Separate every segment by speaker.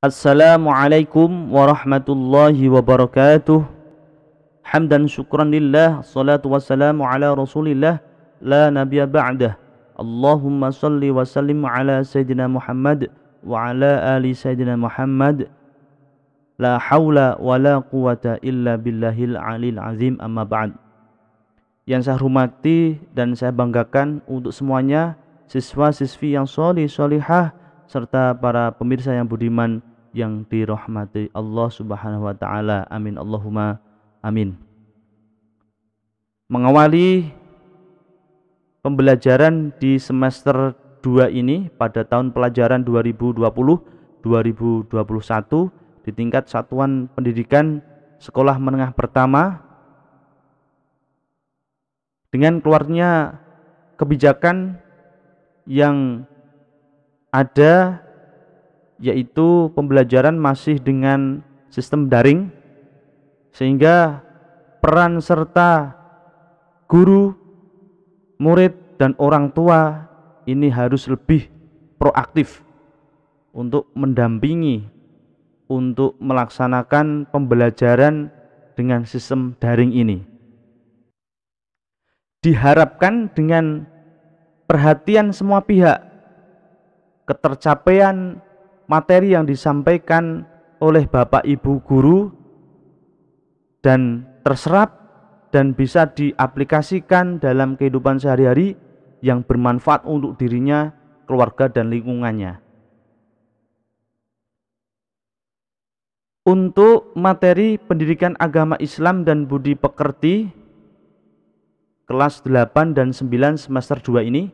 Speaker 1: Assalamualaikum warahmatullahi wabarakatuh Hamdan syukran lillah Salatu wassalamu ala rasulillah La nabiya ba'dah Allahumma salli wa sallim ala Sayyidina Muhammad Wa ala ali Sayyidina Muhammad La hawla wa la quwata illa billahil alil azim amma ba'd Yang saya hormati dan saya banggakan untuk semuanya Siswa-siswi yang soli solihah Serta para pemirsa yang budiman yang dirahmati Allah Subhanahu wa taala. Amin Allahumma amin. Mengawali pembelajaran di semester 2 ini pada tahun pelajaran 2020 2021 di tingkat satuan pendidikan sekolah menengah pertama dengan keluarnya kebijakan yang ada yaitu pembelajaran masih dengan sistem daring sehingga peran serta guru, murid dan orang tua ini harus lebih proaktif untuk mendampingi untuk melaksanakan pembelajaran dengan sistem daring ini. Diharapkan dengan perhatian semua pihak ketercapaian materi yang disampaikan oleh Bapak Ibu guru dan terserap dan bisa diaplikasikan dalam kehidupan sehari-hari yang bermanfaat untuk dirinya, keluarga, dan lingkungannya. Untuk materi pendidikan agama Islam dan budi pekerti kelas 8 dan 9 semester 2 ini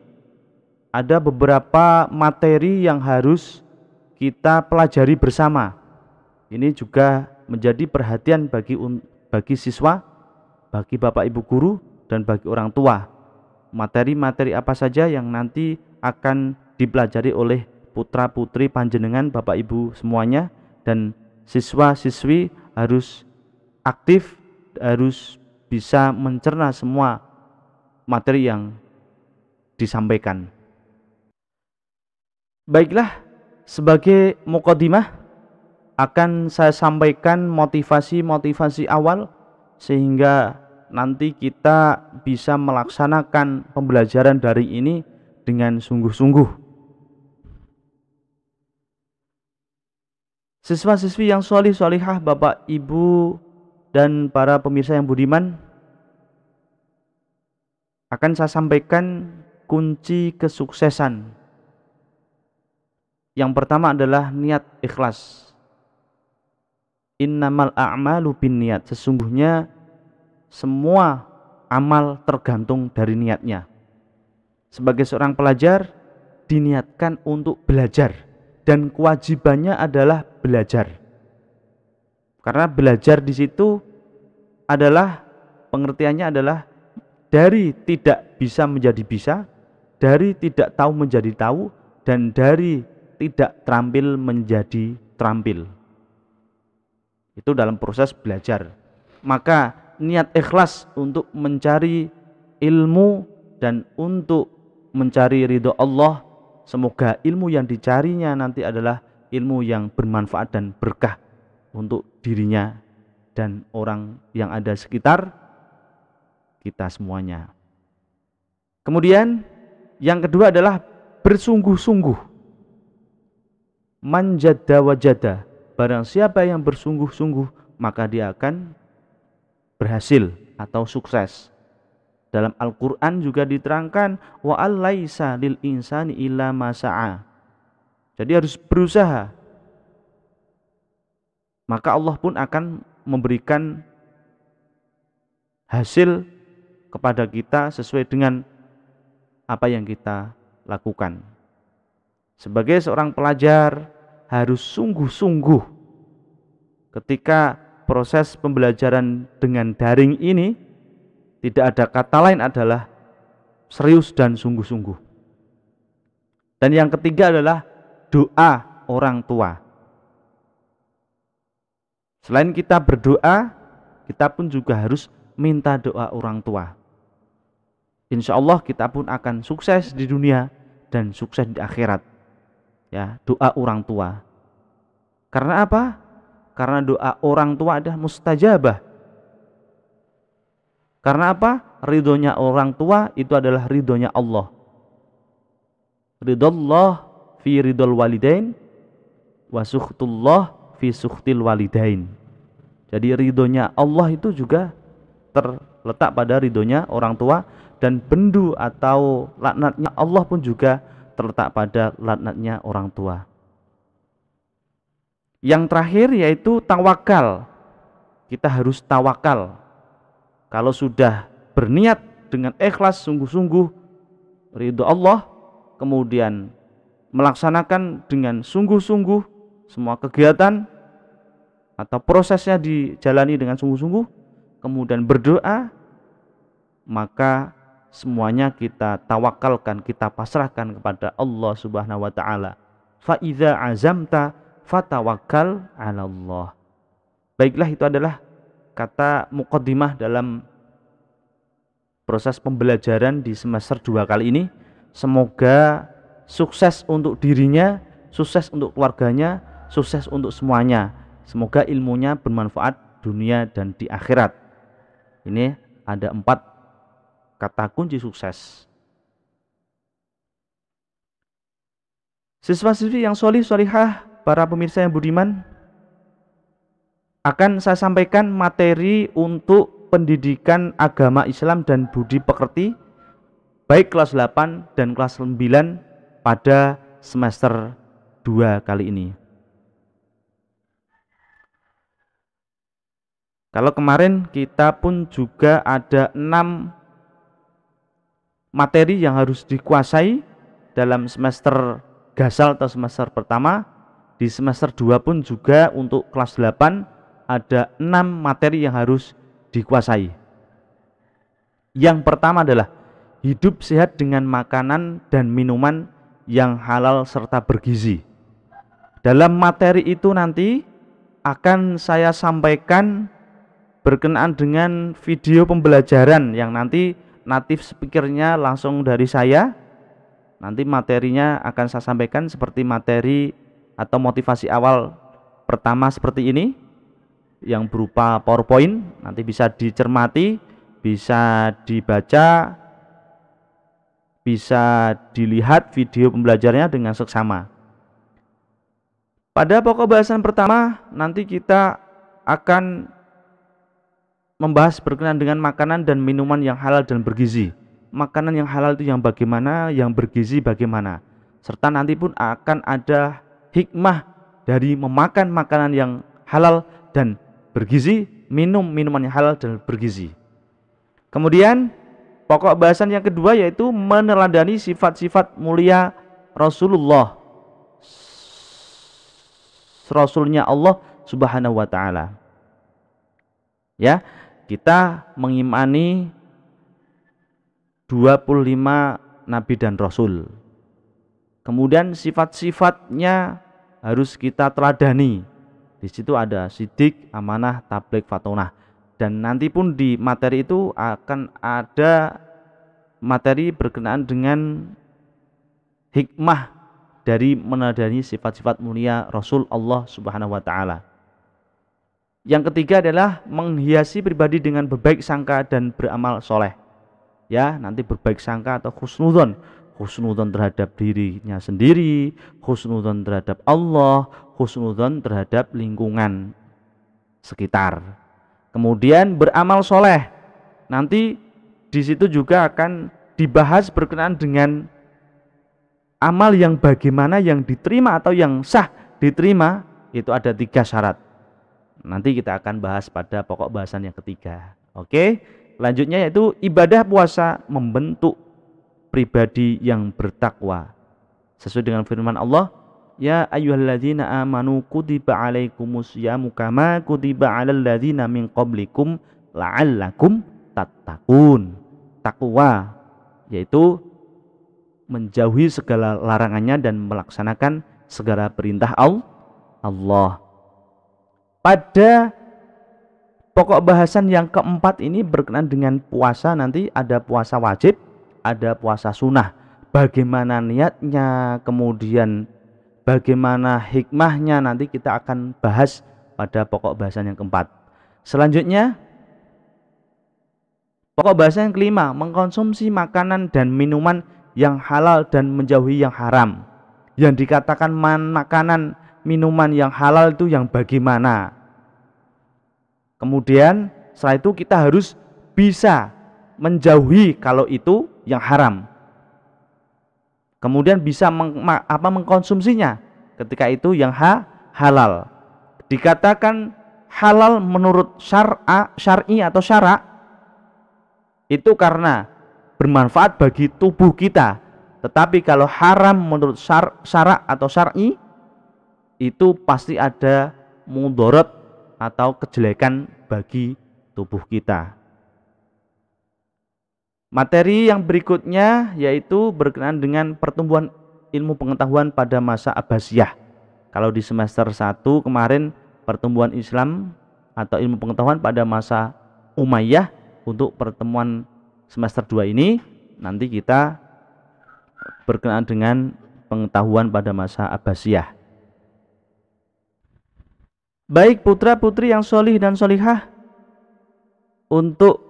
Speaker 1: ada beberapa materi yang harus kita pelajari bersama. Ini juga menjadi perhatian bagi bagi siswa, bagi Bapak Ibu guru dan bagi orang tua. Materi-materi apa saja yang nanti akan dipelajari oleh putra-putri panjenengan Bapak Ibu semuanya dan siswa-siswi harus aktif, harus bisa mencerna semua materi yang disampaikan. Baiklah, sebagai mukodimah akan saya sampaikan motivasi-motivasi awal sehingga nanti kita bisa melaksanakan pembelajaran daring ini dengan sungguh-sungguh. Siswa-siswi yang solih solihah, bapak, ibu, dan para pemirsa yang budiman, akan saya sampaikan kunci kesuksesan yang pertama adalah niat ikhlas. Innamal a'malu bin niat. Sesungguhnya semua amal tergantung dari niatnya. Sebagai seorang pelajar, diniatkan untuk belajar dan kewajibannya adalah belajar. Karena belajar di situ adalah pengertiannya adalah dari tidak bisa menjadi bisa, dari tidak tahu menjadi tahu dan dari tidak terampil menjadi terampil. Itu dalam proses belajar. Maka niat ikhlas untuk mencari ilmu dan untuk mencari ridho Allah, semoga ilmu yang dicarinya nanti adalah ilmu yang bermanfaat dan berkah untuk dirinya dan orang yang ada sekitar kita semuanya. Kemudian yang kedua adalah bersungguh-sungguh manjada wajada. Barang siapa yang bersungguh-sungguh, maka dia akan berhasil atau sukses. Dalam Al-Qur'an juga diterangkan wa alaisa lil insani illa masaa. Jadi harus berusaha. Maka Allah pun akan memberikan hasil kepada kita sesuai dengan apa yang kita lakukan. Sebagai seorang pelajar harus sungguh-sungguh ketika proses pembelajaran dengan daring ini tidak ada kata lain adalah serius dan sungguh-sungguh. Dan yang ketiga adalah doa orang tua. Selain kita berdoa, kita pun juga harus minta doa orang tua. Insya Allah kita pun akan sukses di dunia dan sukses di akhirat ya doa orang tua karena apa karena doa orang tua adalah mustajabah karena apa ridhonya orang tua itu adalah ridhonya Allah Allah fi ridol walidain wasuhtullah fi suhtil walidain jadi ridhonya Allah itu juga terletak pada ridhonya orang tua dan bendu atau laknatnya Allah pun juga terletak pada latnatnya orang tua. Yang terakhir yaitu tawakal. Kita harus tawakal. Kalau sudah berniat dengan ikhlas sungguh-sungguh ridho Allah, kemudian melaksanakan dengan sungguh-sungguh semua kegiatan atau prosesnya dijalani dengan sungguh-sungguh, kemudian berdoa, maka semuanya kita tawakalkan, kita pasrahkan kepada Allah Subhanahu wa taala. Fa iza azamta fatawakkal 'ala Allah. Baiklah itu adalah kata mukaddimah dalam proses pembelajaran di semester dua kali ini. Semoga sukses untuk dirinya, sukses untuk keluarganya, sukses untuk semuanya. Semoga ilmunya bermanfaat dunia dan di akhirat. Ini ada empat kata kunci sukses. Siswa-siswi yang solih solihah, para pemirsa yang budiman, akan saya sampaikan materi untuk pendidikan agama Islam dan budi pekerti baik kelas 8 dan kelas 9 pada semester 2 kali ini. Kalau kemarin kita pun juga ada 6 materi yang harus dikuasai dalam semester gasal atau semester pertama di semester 2 pun juga untuk kelas 8 ada 6 materi yang harus dikuasai yang pertama adalah hidup sehat dengan makanan dan minuman yang halal serta bergizi dalam materi itu nanti akan saya sampaikan berkenaan dengan video pembelajaran yang nanti Natif, speakernya langsung dari saya. Nanti materinya akan saya sampaikan seperti materi atau motivasi awal pertama seperti ini yang berupa PowerPoint, nanti bisa dicermati, bisa dibaca, bisa dilihat video pembelajarannya dengan seksama. Pada pokok bahasan pertama, nanti kita akan membahas berkenaan dengan makanan dan minuman yang halal dan bergizi. Makanan yang halal itu yang bagaimana, yang bergizi bagaimana. Serta nanti pun akan ada hikmah dari memakan makanan yang halal dan bergizi, minum minuman yang halal dan bergizi. Kemudian pokok bahasan yang kedua yaitu meneladani sifat-sifat mulia Rasulullah Rasulnya Allah Subhanahu wa taala. Ya, kita mengimani 25 nabi dan rasul. Kemudian sifat-sifatnya harus kita teladani. Di situ ada sidik, amanah, tablik, fatonah. Dan nanti pun di materi itu akan ada materi berkenaan dengan hikmah dari menadani sifat-sifat mulia Rasul Allah Subhanahu wa taala. Yang ketiga adalah menghiasi pribadi dengan berbaik sangka dan beramal soleh. Ya, nanti berbaik sangka atau khusnudon. Khusnudon terhadap dirinya sendiri, khusnudon terhadap Allah, khusnudon terhadap lingkungan sekitar. Kemudian beramal soleh. Nanti di situ juga akan dibahas berkenaan dengan amal yang bagaimana yang diterima atau yang sah diterima itu ada tiga syarat Nanti kita akan bahas pada pokok bahasan yang ketiga. Oke, lanjutnya yaitu ibadah puasa membentuk pribadi yang bertakwa. Sesuai dengan firman Allah, Ya ayyuhalladzina amanu kutiba alaikumus yamu kama kutiba alal ladzina min qablikum la'allakum tattaqun. Takwa yaitu menjauhi segala larangannya dan melaksanakan segala perintah Allah. Pada pokok bahasan yang keempat ini berkenaan dengan puasa nanti ada puasa wajib, ada puasa sunnah. Bagaimana niatnya, kemudian bagaimana hikmahnya nanti kita akan bahas pada pokok bahasan yang keempat. Selanjutnya pokok bahasan yang kelima mengkonsumsi makanan dan minuman yang halal dan menjauhi yang haram. Yang dikatakan makanan minuman yang halal itu yang bagaimana? Kemudian setelah itu kita harus bisa menjauhi kalau itu yang haram. Kemudian bisa meng, apa mengkonsumsinya ketika itu yang ha, halal. Dikatakan halal menurut syar'a syar'i atau syara itu karena bermanfaat bagi tubuh kita. Tetapi kalau haram menurut syar, syara atau syar'i itu pasti ada mudarat atau kejelekan bagi tubuh kita. Materi yang berikutnya yaitu berkenaan dengan pertumbuhan ilmu pengetahuan pada masa Abbasiyah. Kalau di semester 1 kemarin pertumbuhan Islam atau ilmu pengetahuan pada masa Umayyah untuk pertemuan semester 2 ini nanti kita berkenaan dengan pengetahuan pada masa Abbasiyah baik putra-putri yang solih dan solihah. Untuk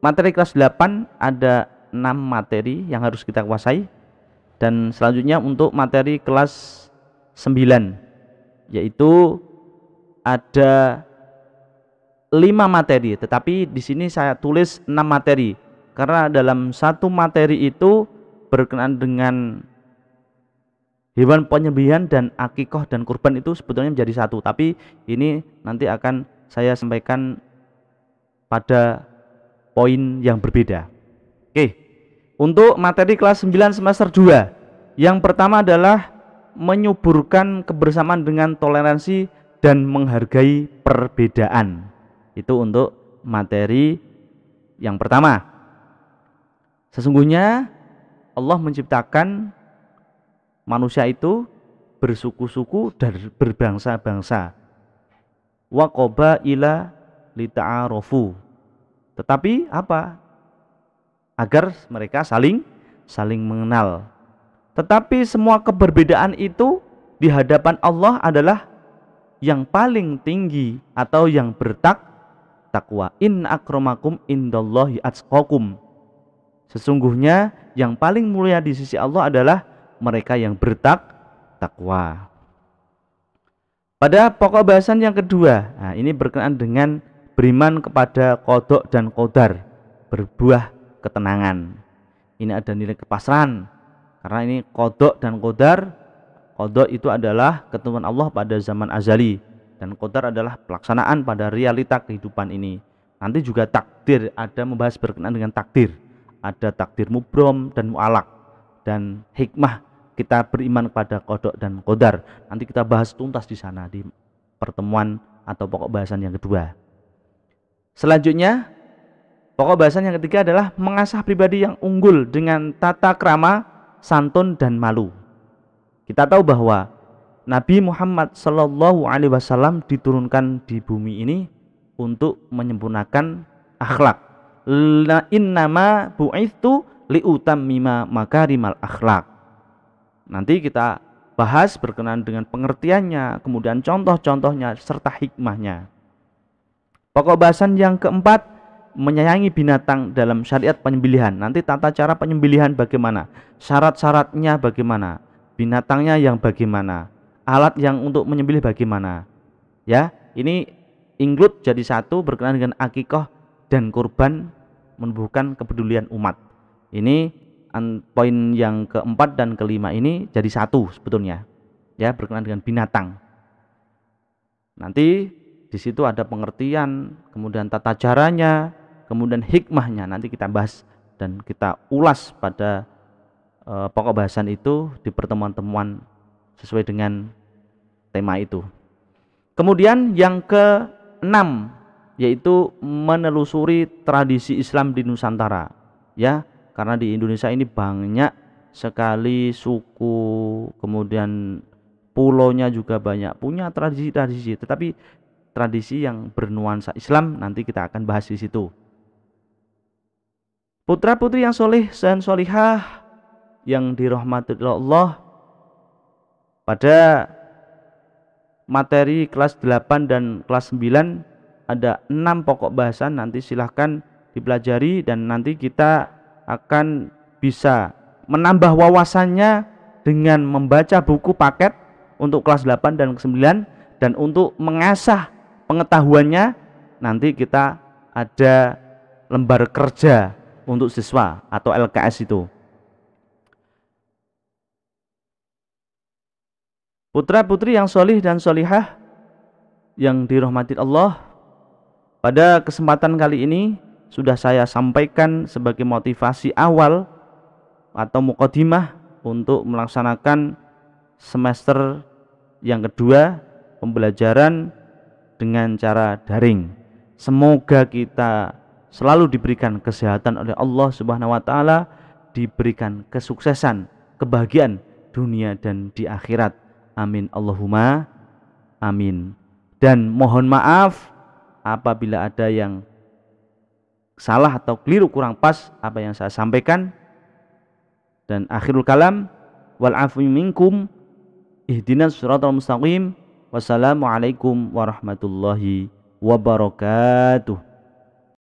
Speaker 1: materi kelas 8 ada 6 materi yang harus kita kuasai dan selanjutnya untuk materi kelas 9 yaitu ada 5 materi tetapi di sini saya tulis 6 materi karena dalam satu materi itu berkenaan dengan hewan penyembelihan dan akikoh dan kurban itu sebetulnya menjadi satu tapi ini nanti akan saya sampaikan pada poin yang berbeda oke untuk materi kelas 9 semester 2 yang pertama adalah menyuburkan kebersamaan dengan toleransi dan menghargai perbedaan itu untuk materi yang pertama sesungguhnya Allah menciptakan manusia itu bersuku-suku dan berbangsa-bangsa. Wakoba ila lita'arofu. Tetapi apa? Agar mereka saling saling mengenal. Tetapi semua keberbedaan itu di hadapan Allah adalah yang paling tinggi atau yang bertak takwa. In akromakum indallahi atskakum. Sesungguhnya yang paling mulia di sisi Allah adalah mereka yang bertak takwa. Pada pokok bahasan yang kedua, nah ini berkenaan dengan beriman kepada kodok dan kodar, berbuah ketenangan. Ini ada nilai kepasrahan, karena ini kodok dan kodar, kodok itu adalah ketentuan Allah pada zaman azali, dan kodar adalah pelaksanaan pada realita kehidupan ini. Nanti juga takdir, ada membahas berkenaan dengan takdir. Ada takdir mubrom dan mu'alak, dan hikmah kita beriman kepada kodok dan kodar. Nanti kita bahas tuntas di sana di pertemuan atau pokok bahasan yang kedua. Selanjutnya, pokok bahasan yang ketiga adalah mengasah pribadi yang unggul dengan tata krama, santun dan malu. Kita tahu bahwa Nabi Muhammad Shallallahu Alaihi Wasallam diturunkan di bumi ini untuk menyempurnakan akhlak. Inna ma bu'ithu liutam mima makarimal akhlak Nanti kita bahas berkenaan dengan pengertiannya, kemudian contoh-contohnya serta hikmahnya. Pokok bahasan yang keempat menyayangi binatang dalam syariat penyembelihan. Nanti tata cara penyembelihan bagaimana? Syarat-syaratnya bagaimana? Binatangnya yang bagaimana? Alat yang untuk menyembelih bagaimana? Ya, ini include jadi satu berkenaan dengan akikoh dan kurban menumbuhkan kepedulian umat. Ini poin yang keempat dan kelima ini jadi satu sebetulnya ya berkenaan dengan binatang nanti di situ ada pengertian kemudian tata caranya kemudian hikmahnya nanti kita bahas dan kita ulas pada uh, pokok bahasan itu di pertemuan-temuan sesuai dengan tema itu kemudian yang keenam yaitu menelusuri tradisi Islam di Nusantara ya karena di Indonesia ini banyak sekali suku kemudian pulaunya juga banyak punya tradisi-tradisi tetapi tradisi yang bernuansa Islam nanti kita akan bahas di situ putra putri yang soleh dan solihah yang dirahmati Allah pada materi kelas 8 dan kelas 9 ada enam pokok bahasan nanti silahkan dipelajari dan nanti kita akan bisa menambah wawasannya dengan membaca buku paket untuk kelas 8 dan 9 dan untuk mengasah pengetahuannya nanti kita ada lembar kerja untuk siswa atau LKS itu. Putra putri yang solih dan solihah yang dirahmati Allah Pada kesempatan kali ini sudah saya sampaikan sebagai motivasi awal atau mukodimah untuk melaksanakan semester yang kedua pembelajaran dengan cara daring. Semoga kita selalu diberikan kesehatan oleh Allah Subhanahu wa taala, diberikan kesuksesan, kebahagiaan dunia dan di akhirat. Amin Allahumma amin. Dan mohon maaf apabila ada yang salah atau keliru kurang pas apa yang saya sampaikan dan akhirul kalam wal afwi minkum ihdinas siratal mustaqim wassalamualaikum warahmatullahi wabarakatuh